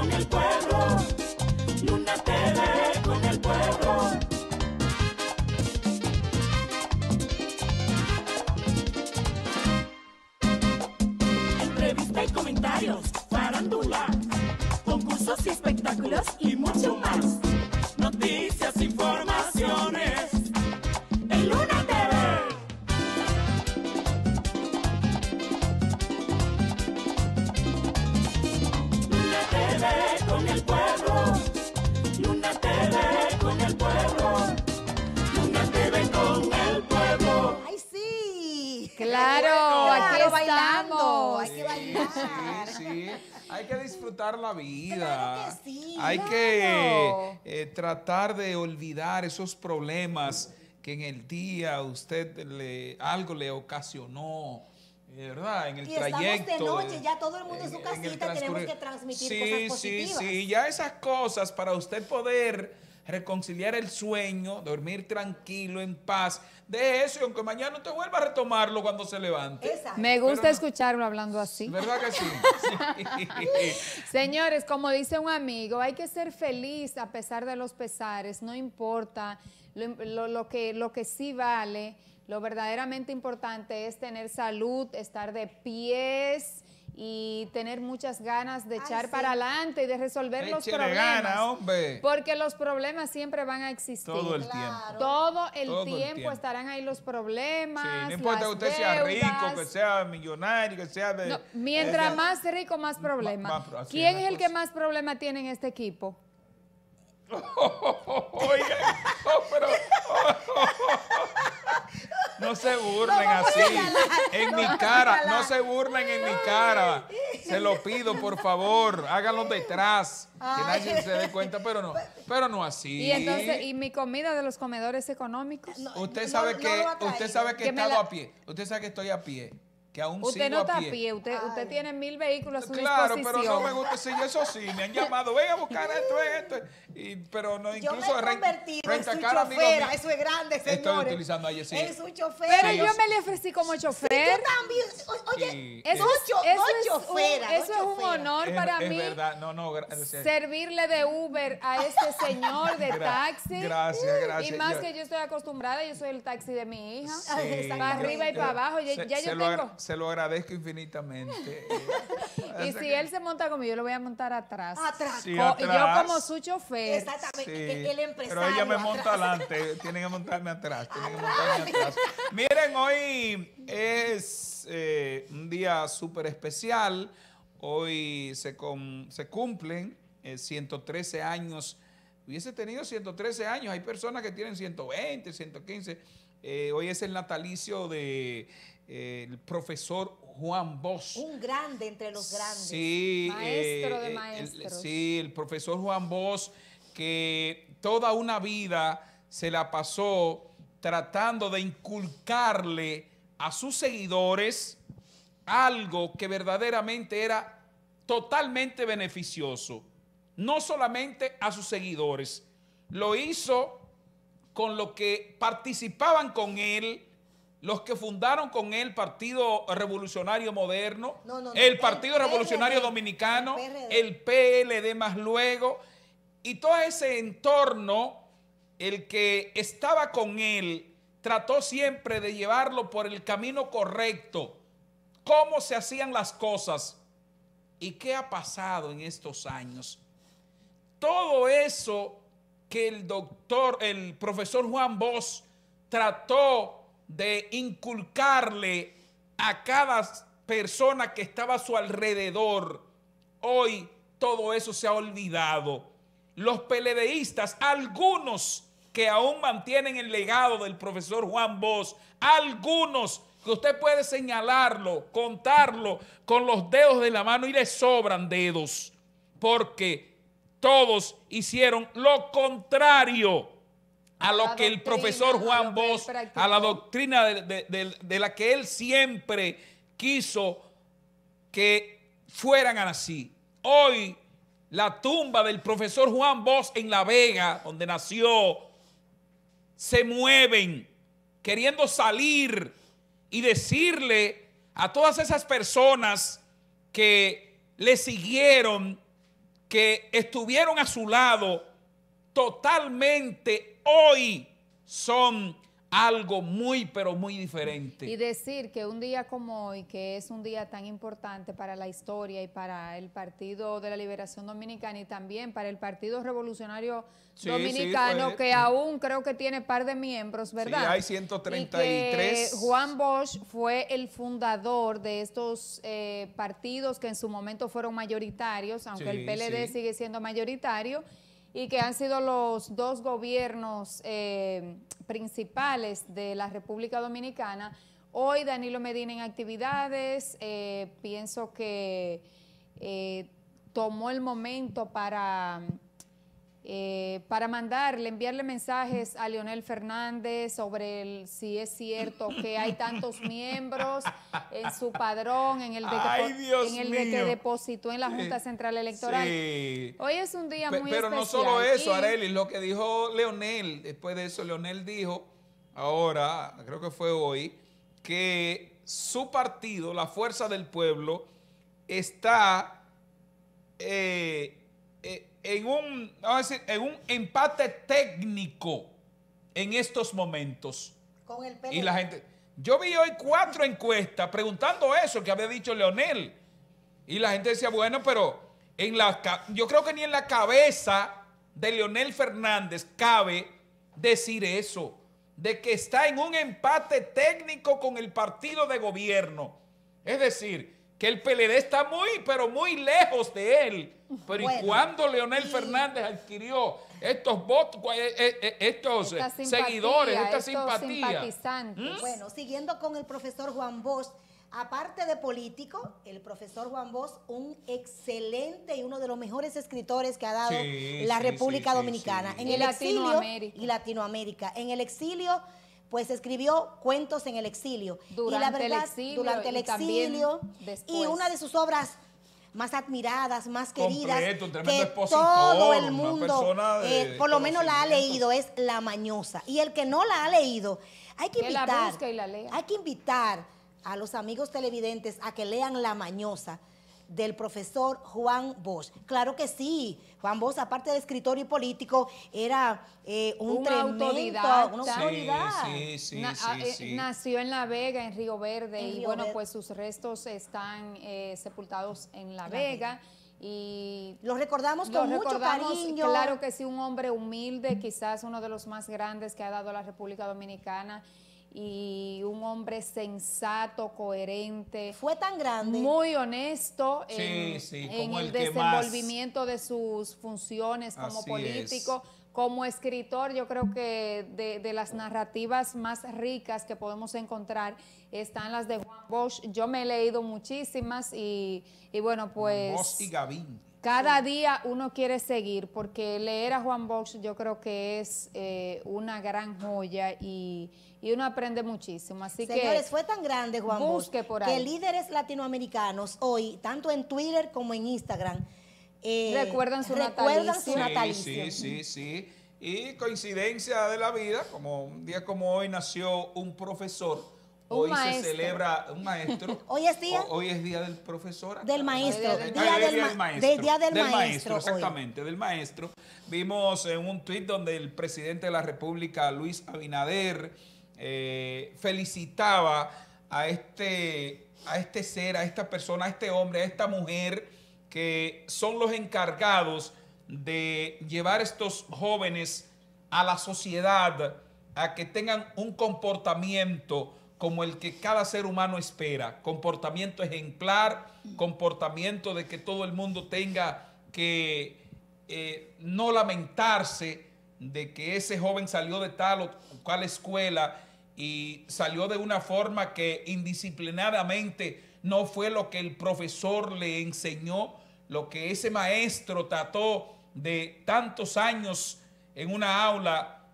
con el pueblo, Luna TV con el pueblo. Entrevista y comentarios, farándula, concursos y espectáculos y mucho más. sí, sí. Hay que disfrutar la vida. Hay que eh, tratar de olvidar esos problemas que en el día usted le, algo le ocasionó. Eh, ¿Verdad? En el trayecto. ya todo el mundo en, su casita, tenemos que transmitir cosas Sí, sí, sí. Ya esas cosas para usted poder reconciliar el sueño, dormir tranquilo, en paz. De eso, y aunque mañana te vuelva a retomarlo cuando se levante. Me gusta escucharlo hablando así. ¿Verdad que sí? Señores, como dice un amigo, hay que ser feliz a pesar de los pesares, no importa que, lo que sí vale. Lo verdaderamente importante es tener salud, estar de pies, y tener muchas ganas de echar para adelante y de resolver los problemas. Porque los problemas siempre van a existir. Todo el tiempo. Todo, el, tiempo estarán ahí los problemas. Sí, no importa que usted sea rico, que sea millonario, que sea de, mientras más rico, más problemas. ¿Quién es el que más problemas tiene en este equipo? burlen así en mi cara, no se burlen en mi cara. Se lo pido, por favor, háganlo detrás, que nadie se dé cuenta, pero no, pero no así. Y entonces, ¿y mi comida de los comedores económicos? Usted sabe que usted sabe que he estado a pie. Usted sabe que estoy a pie que aún usted sigo no está a pie. Usted, usted, tiene mil vehículos a su claro, pero no me gusta Sí, eso sí, me han llamado, venga a buscar esto, esto, y, pero no incluso yo me he convertido en su cara, chofera, eso es grande, señores. Estoy utilizando a sí Es un chofer. Pero yo, me le ofrecí como chofer. yo también, oye, eso, eso, es chofera, un, eso es un honor es, para es mí. Verdad. No, no, Servirle de Uber a este señor de taxi. Gracias, gracias. Y más que yo estoy acostumbrada, yo soy el taxi de mi hija. para arriba y para abajo, ya yo tengo se lo agradezco infinitamente. Eh, y si él se monta conmigo, yo lo voy a montar atrás. Atrás. Y Yo como su chofer. Exactamente. el empresario. Pero ella me monta adelante. Tienen que montarme atrás. Tienen que montarme atrás. Miren, hoy es eh, un día súper especial. Hoy se, cumplen 113 eh, años. Hubiese tenido 113 años. Hay personas que tienen 120, 115. hoy es el natalicio de el profesor Juan Bosch. Un grande entre los grandes. Sí, eh, Maestro de maestros. sí, el profesor Juan Bosch, que toda una vida se la pasó tratando de inculcarle a sus seguidores algo que verdaderamente era totalmente beneficioso, no solamente a sus seguidores, lo hizo con lo que participaban con él los que fundaron con él el Partido Revolucionario Moderno, el Partido Revolucionario Dominicano, el PLD. más luego, y todo ese entorno, el que estaba con él, trató siempre de llevarlo por el camino correcto, cómo se hacían las cosas y qué ha pasado en estos años. Todo eso que el doctor, el profesor Juan Bosch trató de inculcarle a cada persona que estaba a su alrededor. Hoy todo eso se ha olvidado. Los peledeístas, algunos que aún mantienen el legado del profesor Juan Bosch, algunos que usted puede señalarlo, contarlo con los dedos de la mano y le sobran dedos, porque todos hicieron lo contrario a lo que el profesor Juan Bosch, a la doctrina de, la que él siempre quiso que fueran así. Hoy la tumba del profesor Juan Bosch en La Vega, donde nació, se mueven queriendo salir y decirle a todas esas personas que le siguieron, que estuvieron a su lado, totalmente hoy son algo muy, pero muy diferente. Y decir que un día como hoy, que es un día tan importante para la historia y para el Partido de la Liberación Dominicana y también para el Partido Revolucionario Dominicano, pues, que eh, aún creo que tiene par de miembros, ¿verdad? Sí, hay 133. Juan Bosch fue el fundador de estos eh, partidos que en su momento fueron mayoritarios, aunque el PLD sigue siendo mayoritario, y que han sido los dos gobiernos eh, principales de la República Dominicana. Hoy Danilo Medina en actividades, eh, pienso que eh, tomó el momento para eh, para mandarle, enviarle mensajes a Leonel Fernández sobre si es cierto que hay tantos miembros en su padrón, en el que, depositó en la Junta Central Electoral. Sí. Hoy es un día muy pero especial. Pero no solo eso, Arely, lo que dijo Leonel, después de eso, Leonel dijo, ahora, creo que fue hoy, que su partido, la Fuerza del Pueblo, está... Eh, eh, en, un, en un empate técnico en estos momentos. Con el Y la gente. Yo vi hoy cuatro encuestas preguntando eso que había dicho Leonel. Y la gente decía, bueno, pero en la, yo creo que ni en la cabeza de Leonel Fernández cabe decir eso, de que está en un empate técnico con el partido de gobierno. Es decir, que el PLD está muy, pero muy lejos de él. Pero ¿y cuando Leonel Fernández adquirió estos votos, eh, eh, eh, estos seguidores, esta simpatía? ¿Mm? Bueno, siguiendo con el profesor Juan Bosch, aparte de político, el profesor Juan Bosch, un excelente y uno de los mejores escritores que ha dado la República Dominicana. En el Exilio, y Latinoamérica. En el exilio pues escribió cuentos en el exilio. Durante y la verdad, el exilio. Durante el exilio. Y una de sus obras más admiradas, más queridas, todo el mundo, eh, por lo menos la ha leído, es La Mañosa. Y el que no la ha leído, hay que invitar, hay que invitar a los amigos televidentes a que lean La Mañosa del profesor Juan Bosch. Claro que sí, Juan Bosch, aparte de escritor y político, era eh, un, tremendo, Una autoridad. Ah, eh, nació en La Vega, en Río Verde, y bueno, pues sus restos están eh, sepultados en La, Vega. y lo recordamos con mucho cariño. Claro que sí, un hombre humilde, quizás uno de los más grandes que ha dado la República Dominicana y un hombre sensato, coherente. Fue tan grande. Muy honesto en, el, desenvolvimiento de sus funciones como político. Como escritor, yo creo que de, las narrativas más ricas que podemos encontrar están las de Juan Bosch. Yo me he leído muchísimas y, bueno, pues... Bosch y Gavín. Cada día uno quiere seguir porque leer a Juan Bosch yo creo que es eh, una gran joya y, uno aprende muchísimo. Así Señores, fue tan grande Juan Bosch que líderes latinoamericanos hoy, tanto en Twitter como en Instagram, eh, recuerdan su Sí, sí, sí, sí. Y coincidencia de la vida, como un día como hoy nació un profesor hoy se celebra un maestro. hoy es día. hoy es día del profesor. Del maestro. Del, día, del, maestro. Del maestro. exactamente, del maestro. Vimos en un tuit donde el presidente de la República, Luis Abinader, eh, felicitaba a este, a este ser, a esta persona, a este hombre, a esta mujer, que son los encargados de llevar estos jóvenes a la sociedad a que tengan un comportamiento como el que cada ser humano espera, comportamiento ejemplar, comportamiento de que todo el mundo tenga que eh, no lamentarse de que ese joven salió de tal o cual escuela y salió de una forma que indisciplinadamente no fue lo que el profesor le enseñó, lo que ese maestro trató de tantos años en una aula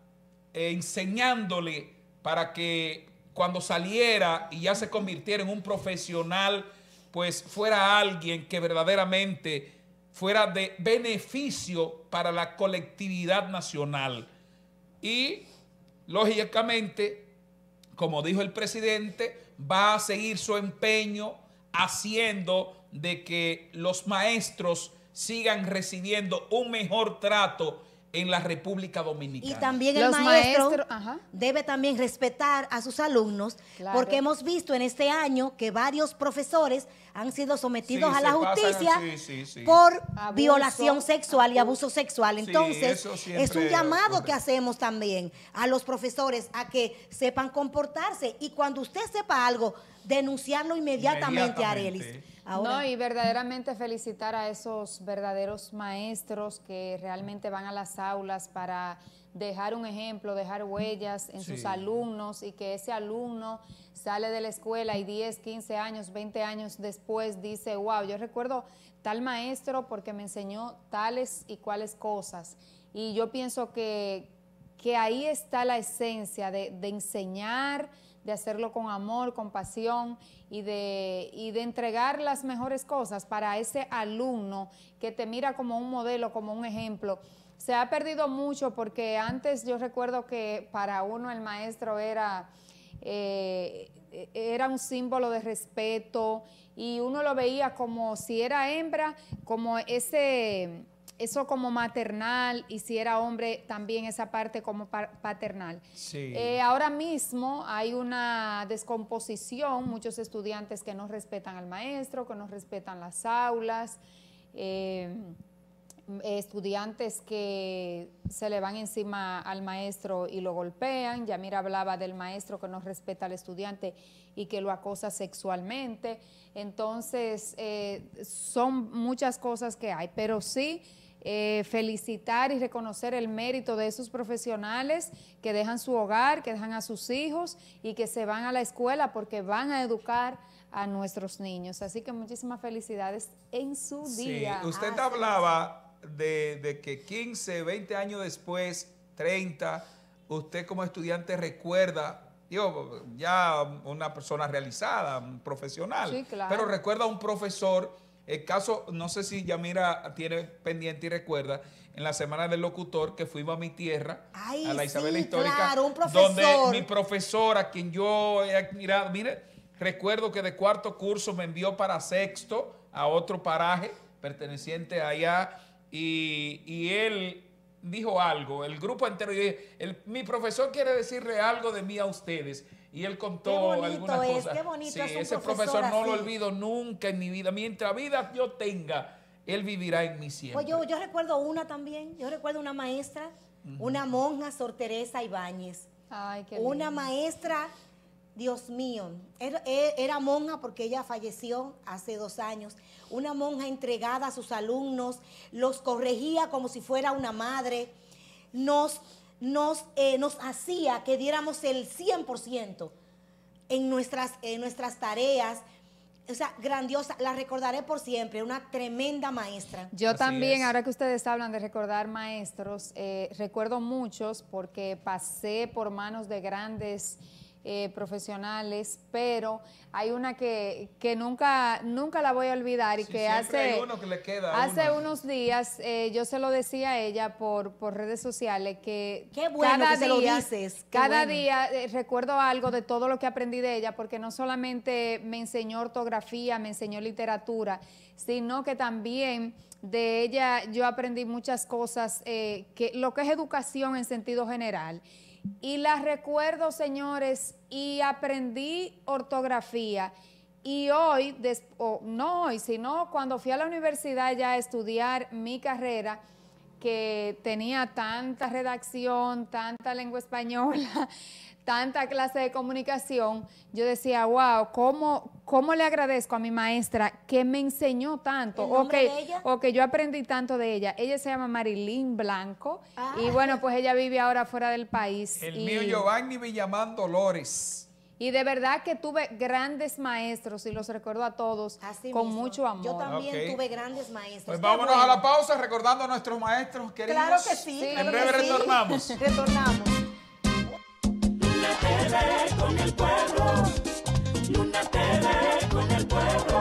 eh, enseñándole para que cuando saliera y ya se convirtiera en un profesional, pues fuera alguien que verdaderamente fuera de beneficio para la colectividad nacional. Y, lógicamente, como dijo el presidente, va a seguir su empeño haciendo de que los maestros sigan recibiendo un mejor trato en la República Dominicana. Y también el maestro debe también respetar a sus alumnos, porque hemos visto en este año que varios profesores han sido sometidos a la justicia por violación sexual y abuso sexual. Entonces, es un llamado que hacemos también a los profesores a que sepan comportarse y cuando usted sepa algo, denunciarlo inmediatamente, inmediatamente. a Arelis no, y verdaderamente felicitar a esos verdaderos maestros que realmente van a las aulas para dejar un ejemplo, dejar huellas en sus alumnos y que ese alumno sale de la escuela y 10, 15 años, 20 años después dice, wow, yo recuerdo tal maestro porque me enseñó tales y cuales cosas. Y yo pienso que, ahí está la esencia de enseñar, de hacerlo con amor, con pasión y de, de entregar las mejores cosas para ese alumno que te mira como un modelo, como un ejemplo. Se ha perdido mucho porque antes yo recuerdo que para uno el maestro era... Eh, e-, era un símbolo de respeto y uno lo veía como si era hembra, como ese eso como maternal y si era hombre también esa parte como paternal. Sí. Eh, ahora mismo hay una descomposición, muchos estudiantes que no respetan al maestro, que no respetan las aulas, eh, estudiantes que se le van encima al maestro y lo golpean. Yamira hablaba del maestro que no respeta al estudiante y que lo acosa sexualmente. Entonces, eh, son muchas cosas que hay, pero sí eh, felicitar y reconocer el mérito de esos profesionales que dejan su hogar, que dejan a sus hijos y que se van a la escuela porque van a educar a nuestros niños. Así que muchísimas felicidades en su sí, día. Usted hablaba de, que 15, 20 años después, 30, usted como estudiante recuerda digo, ya una persona realizada, un profesional, pero recuerda a un profesor el caso, no sé si Yamira tiene pendiente y recuerda, en la semana del locutor que fuimos a mi tierra, a la Isabel Histórica, donde mi profesora, quien yo he admirado, mire, recuerdo que de cuarto curso me envió para sexto a otro paraje perteneciente allá y, y él dijo algo, el grupo entero, yo mi profesor quiere decirle algo de mí a ustedes. Y él contó qué bonito es, Qué bonito sí, es ese profesor, no lo olvido nunca en mi vida. Mientras vida yo tenga, él vivirá en mi siempre. Pues yo, recuerdo una también. Yo recuerdo una maestra, una monja, Sor Teresa Ibáñez. Ay, qué una maestra, Dios mío, era, er, era, monja porque ella falleció hace dos años. Una monja entregada a sus alumnos, los corregía como si fuera una madre. Nos nos, eh, nos hacía que diéramos el 100% en nuestras, en nuestras tareas, o sea, grandiosa, la recordaré por siempre, una tremenda maestra. Yo también, ahora que ustedes hablan de recordar maestros, eh, recuerdo muchos porque pasé por manos de grandes eh, profesionales, pero hay una que, nunca, nunca la voy a olvidar y que hace, hace unos días, eh, yo se lo decía a ella por, por redes sociales, que cada día, cada día eh, recuerdo algo de todo lo que aprendí de ella, porque no solamente me enseñó ortografía, me enseñó literatura, sino que también de ella yo aprendí muchas cosas, que, lo que es educación en sentido general y las recuerdo, señores, y aprendí ortografía. Y hoy, no hoy, sino cuando fui a la universidad ya a estudiar mi carrera, que tenía tanta redacción, tanta lengua española, tanta clase de comunicación, yo decía, wow, ¿cómo, cómo le agradezco a mi maestra que me enseñó tanto? O que, o que yo aprendí tanto de ella. Ella se llama Marilyn Blanco y ah. bueno, pues ella vive ahora fuera del país. El mío Giovanni Villamán Dolores. Y de verdad que tuve grandes maestros y los recuerdo a todos con mucho amor. Yo también tuve grandes maestros. Pues vámonos a la pausa recordando a nuestros maestros queridos. Claro que sí. en breve retornamos. retornamos. con el pueblo. Luna TV con el pueblo.